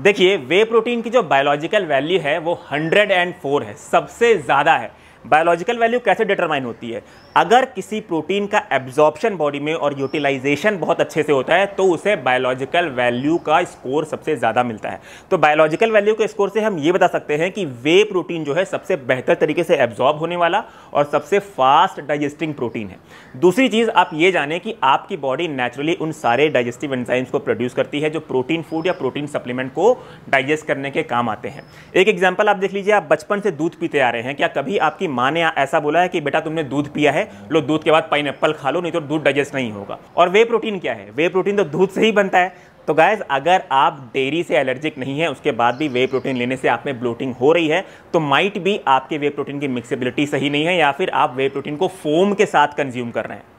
देखिए वे प्रोटीन की जो बायोलॉजिकल वैल्यू है वो 104 है सबसे ज़्यादा है बायोलॉजिकल वैल्यू कैसे डिटरमाइन होती है अगर किसी प्रोटीन का एब्जॉर्प्शन बॉडी में और यूटिलाइजेशन बहुत अच्छे से होता है तो उसे बायोलॉजिकल वैल्यू का स्कोर सबसे ज़्यादा मिलता है तो बायोलॉजिकल वैल्यू के स्कोर से हम ये बता सकते हैं कि वे प्रोटीन जो है सबसे बेहतर तरीके से एब्जॉर्ब होने वाला और सबसे फास्ट डाइजेस्टिंग प्रोटीन है दूसरी चीज़ आप ये जाने कि आपकी बॉडी नेचुरली उन सारे डाइजेस्टिव एंजाइम्स को प्रोड्यूस करती है जो प्रोटीन फूड या प्रोटीन सप्लीमेंट को डाइजेस्ट करने के काम आते हैं एक एग्जाम्पल आप देख लीजिए आप बचपन से दूध पीते आ रहे हैं क्या कभी आपकी कि माँ ने ऐसा बोला है कि बेटा तुमने दूध पिया है लो दूध के बाद पाइन खा लो नहीं तो दूध डाइजेस्ट नहीं होगा और वे प्रोटीन क्या है वे प्रोटीन तो दूध से ही बनता है तो गैज़ अगर आप डेयरी से एलर्जिक नहीं है उसके बाद भी वे प्रोटीन लेने से आप में ब्लोटिंग हो रही है तो माइट भी आपके वे प्रोटीन की मिक्सेबिलिटी सही नहीं है या फिर आप वे प्रोटीन को फोम के साथ कंज्यूम कर रहे हैं